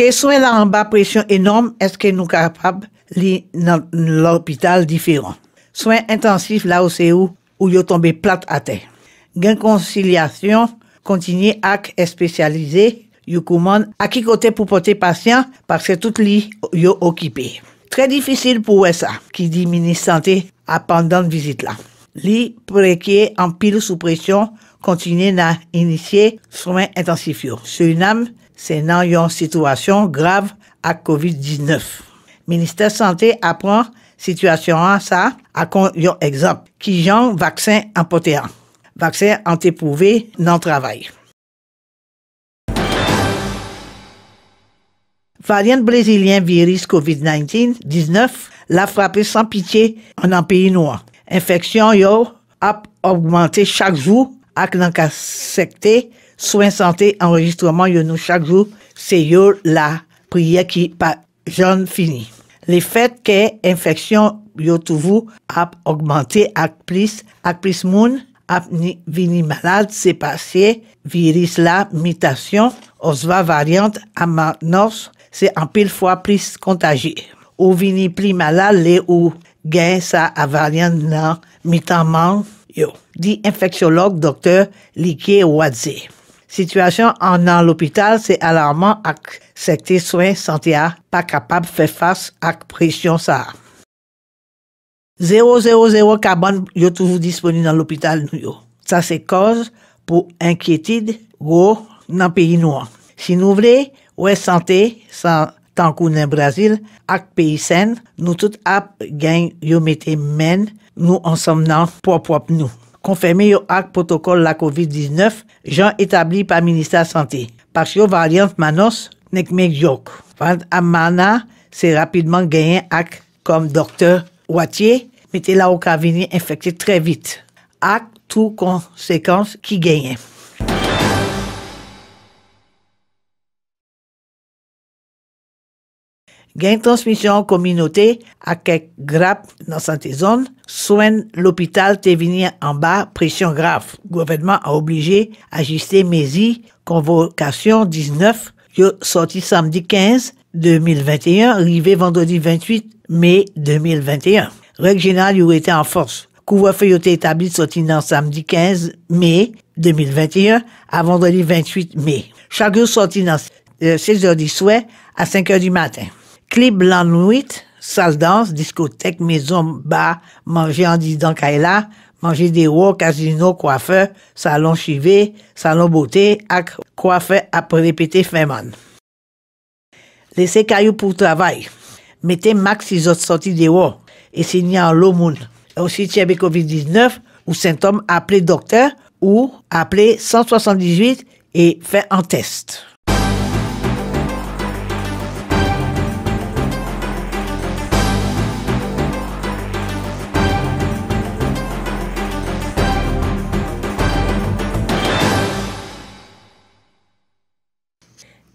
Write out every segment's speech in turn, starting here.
que soin là en bas pression énorme, est-ce que nous capables li dans l'hôpital différent? Soins intensif là où c'est où, où yo tombé plate à terre. Gain conciliation, continue ak spécialisé, vous commande à qui côté pour porter patient, parce que tout li yo occupé. Très difficile pour ça, qui dit ministre santé, à pendant visite là. Li préquier en pile sous pression, continue à initier soins intensifs. âme, c'est une situation grave grave à COVID-19. Ministère Santé apprend situation à ça à Qui exemple. vaccin vaccin vaccin ont vaccin antéprouvé travail. te travail La variante Variant brésilien virus COVID-19 la frappé sans pitié en un pays noir. Infection yo a augmenté chaque jour à soins santé, enregistrement, yo nous chaque jour, c'est la prière qui pas jeune fini. Les faits que infection yo vous a augmenté à plus ak plus moun a vini malade c'est passé virus la mutation osva variante à maintenant c'est un pile fois plus contagieux. Ou vini plus malade les ou gain ça a variante nan mitaman yo. Dit infectiologue docteur Liké Wadze. Sityasyon an nan l'opital se alarmant ak sekte swen sante a pa kapab fe fasy ak presyon sa. 0-0-0 kaban yo toujou disponi nan l'opital nou yo. Sa se koz pou enkyetid yo nan peyi nou an. Si nou vle, wè sante sa tankou nan Brazil ak peyi sen, nou tout ap gen yo mette men nou ansam nan po po ap nou. Confirmé au protocole de la COVID-19 Jean établi par ministère Santé. que yo variant manos nek mek yok. Varyant amana se rapidement gagné ak comme doktor Watye, mette la ou ka vini infekte tre vit. Ak tou konsekans ki Gain transmission en communauté à kek dans dans certaines zones. l'hôpital l'hôpital te en bas pression grave. Gouvernement a obligé ajuster Mézi, convocation 19 yo sorti samedi 15 2021, arrivé vendredi 28 mai 2021. Règle générale yo en force. Couvre-feu établi te établi sorti dans samedi 15 mai 2021 à vendredi 28 mai. Chaque sortie sorti dans 6 euh, heures du soir à 5 heures du matin la Nuit, salle danse, discothèque, maison, bar, manger en disant Kaila, manger des rois, casino, coiffeur, salon chivé, salon beauté, coiffeur après répéter Feman. Laissez caillou pour travail. Mettez max ils ont sorti des rois et signez en l'eau moun. Aussi, tu COVID-19 ou symptômes, appelez docteur ou appelez 178 et fait un test.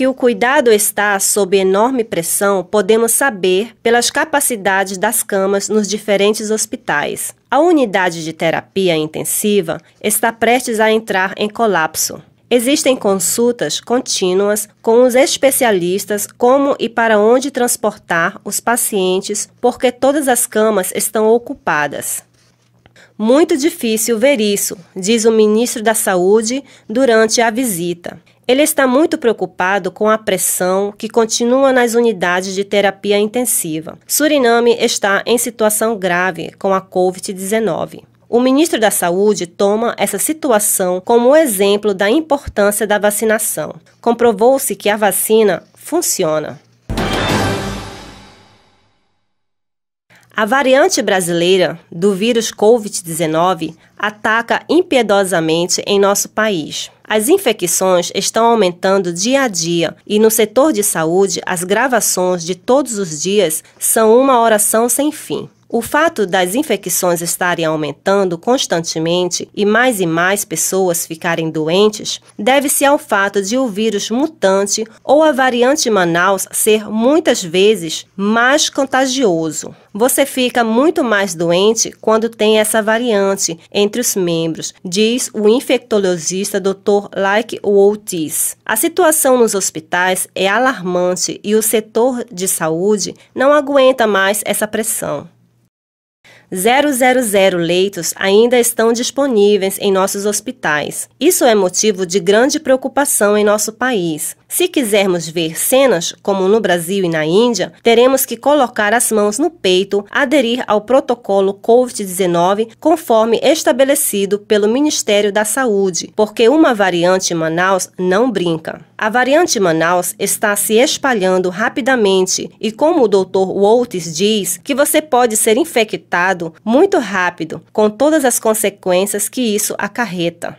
que o cuidado está sob enorme pressão podemos saber pelas capacidades das camas nos diferentes hospitais. A unidade de terapia intensiva está prestes a entrar em colapso. Existem consultas contínuas com os especialistas como e para onde transportar os pacientes, porque todas as camas estão ocupadas. Muito difícil ver isso, diz o ministro da Saúde durante a visita. Ele está muito preocupado com a pressão que continua nas unidades de terapia intensiva. Suriname está em situação grave com a Covid-19. O ministro da Saúde toma essa situação como exemplo da importância da vacinação. Comprovou-se que a vacina funciona. A variante brasileira do vírus Covid-19 ataca impiedosamente em nosso país. As infecções estão aumentando dia a dia e no setor de saúde as gravações de todos os dias são uma oração sem fim. O fato das infecções estarem aumentando constantemente e mais e mais pessoas ficarem doentes deve-se ao fato de o vírus mutante ou a variante Manaus ser muitas vezes mais contagioso. Você fica muito mais doente quando tem essa variante entre os membros, diz o infectologista Dr. Like Otis. A situação nos hospitais é alarmante e o setor de saúde não aguenta mais essa pressão. 000 leitos ainda estão disponíveis em nossos hospitais. Isso é motivo de grande preocupação em nosso país. Se quisermos ver cenas como no Brasil e na Índia, teremos que colocar as mãos no peito, aderir ao protocolo COVID-19 conforme estabelecido pelo Ministério da Saúde, porque uma variante em Manaus não brinca. A variante Manaus está se espalhando rapidamente e, como o Dr. Waltz diz, que você pode ser infectado muito rápido, com todas as consequências que isso acarreta.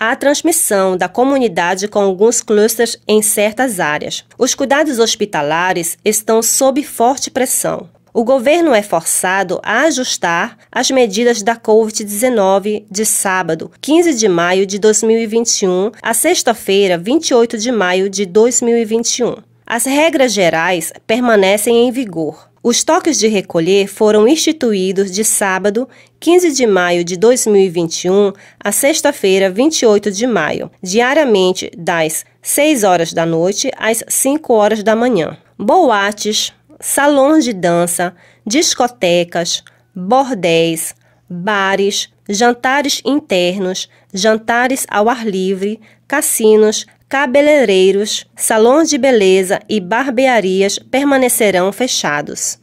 Há transmissão da comunidade com alguns clusters em certas áreas. Os cuidados hospitalares estão sob forte pressão o governo é forçado a ajustar as medidas da Covid-19 de sábado, 15 de maio de 2021, a sexta-feira, 28 de maio de 2021. As regras gerais permanecem em vigor. Os toques de recolher foram instituídos de sábado, 15 de maio de 2021, a sexta-feira, 28 de maio, diariamente das 6 horas da noite às 5 horas da manhã. Boates, salões de dança, discotecas, bordéis, bares, jantares internos, jantares ao ar livre, cassinos, cabeleireiros, salões de beleza e barbearias permanecerão fechados.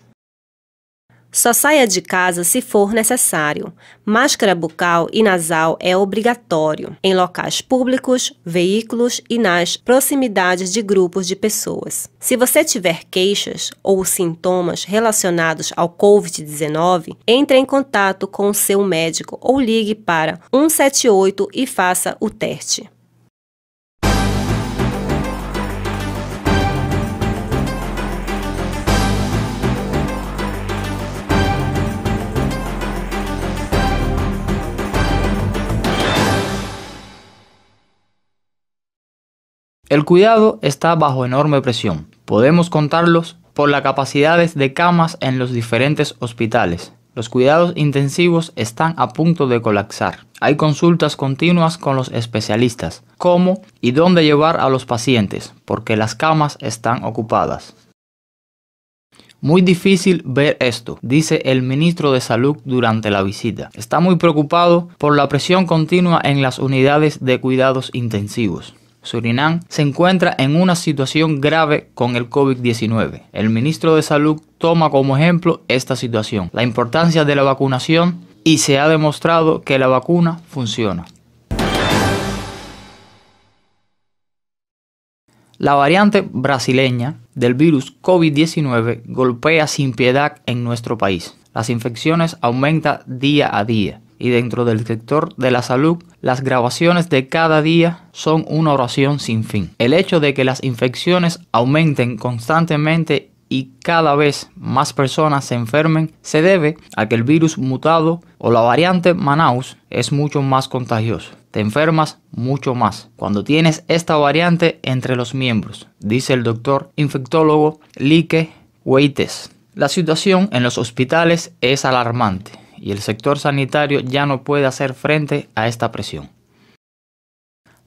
Só saia de casa se for necessário. Máscara bucal e nasal é obrigatório em locais públicos, veículos e nas proximidades de grupos de pessoas. Se você tiver queixas ou sintomas relacionados ao COVID-19, entre em contato com o seu médico ou ligue para 178 e faça o teste. El cuidado está bajo enorme presión. Podemos contarlos por las capacidades de camas en los diferentes hospitales. Los cuidados intensivos están a punto de colapsar. Hay consultas continuas con los especialistas, cómo y dónde llevar a los pacientes, porque las camas están ocupadas. Muy difícil ver esto, dice el ministro de Salud durante la visita. Está muy preocupado por la presión continua en las unidades de cuidados intensivos. Surinam se encuentra en una situación grave con el COVID-19. El ministro de Salud toma como ejemplo esta situación, la importancia de la vacunación y se ha demostrado que la vacuna funciona. La variante brasileña del virus COVID-19 golpea sin piedad en nuestro país. Las infecciones aumentan día a día y dentro del sector de la salud, las grabaciones de cada día son una oración sin fin. El hecho de que las infecciones aumenten constantemente y cada vez más personas se enfermen se debe a que el virus mutado o la variante Manaus es mucho más contagioso. Te enfermas mucho más cuando tienes esta variante entre los miembros, dice el doctor infectólogo Like Weites. La situación en los hospitales es alarmante y el sector sanitario ya no puede hacer frente a esta presión.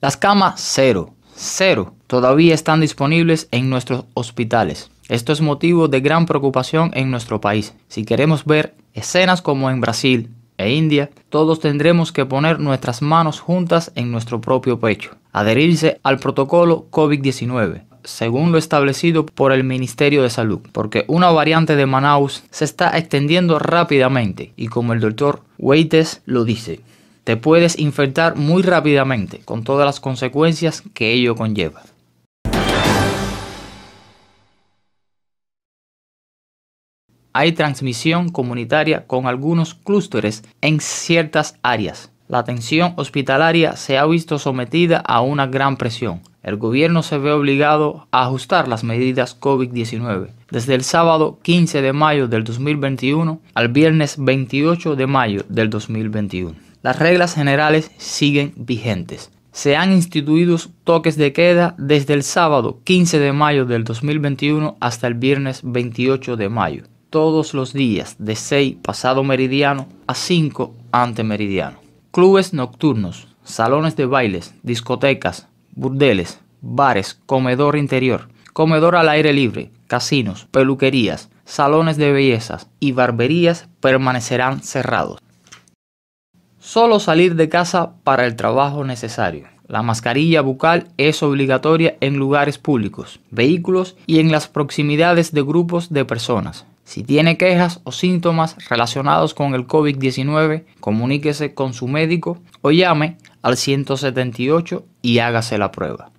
Las camas cero, cero, todavía están disponibles en nuestros hospitales. Esto es motivo de gran preocupación en nuestro país. Si queremos ver escenas como en Brasil e India, todos tendremos que poner nuestras manos juntas en nuestro propio pecho, adherirse al protocolo COVID-19, según lo establecido por el Ministerio de Salud, porque una variante de Manaus se está extendiendo rápidamente y como el doctor Weites lo dice, te puedes infectar muy rápidamente con todas las consecuencias que ello conlleva. Hay transmisión comunitaria con algunos clústeres en ciertas áreas, la atención hospitalaria se ha visto sometida a una gran presión. El gobierno se ve obligado a ajustar las medidas COVID-19. Desde el sábado 15 de mayo del 2021 al viernes 28 de mayo del 2021. Las reglas generales siguen vigentes. Se han instituido toques de queda desde el sábado 15 de mayo del 2021 hasta el viernes 28 de mayo, todos los días de 6 pasado meridiano a 5 ante meridiano clubes nocturnos, salones de bailes, discotecas, burdeles, bares, comedor interior, comedor al aire libre, casinos, peluquerías, salones de bellezas y barberías permanecerán cerrados. Solo salir de casa para el trabajo necesario. La mascarilla bucal es obligatoria en lugares públicos, vehículos y en las proximidades de grupos de personas. Si tiene quejas o síntomas relacionados con el COVID-19, comuníquese con su médico o llame al 178 y hágase la prueba.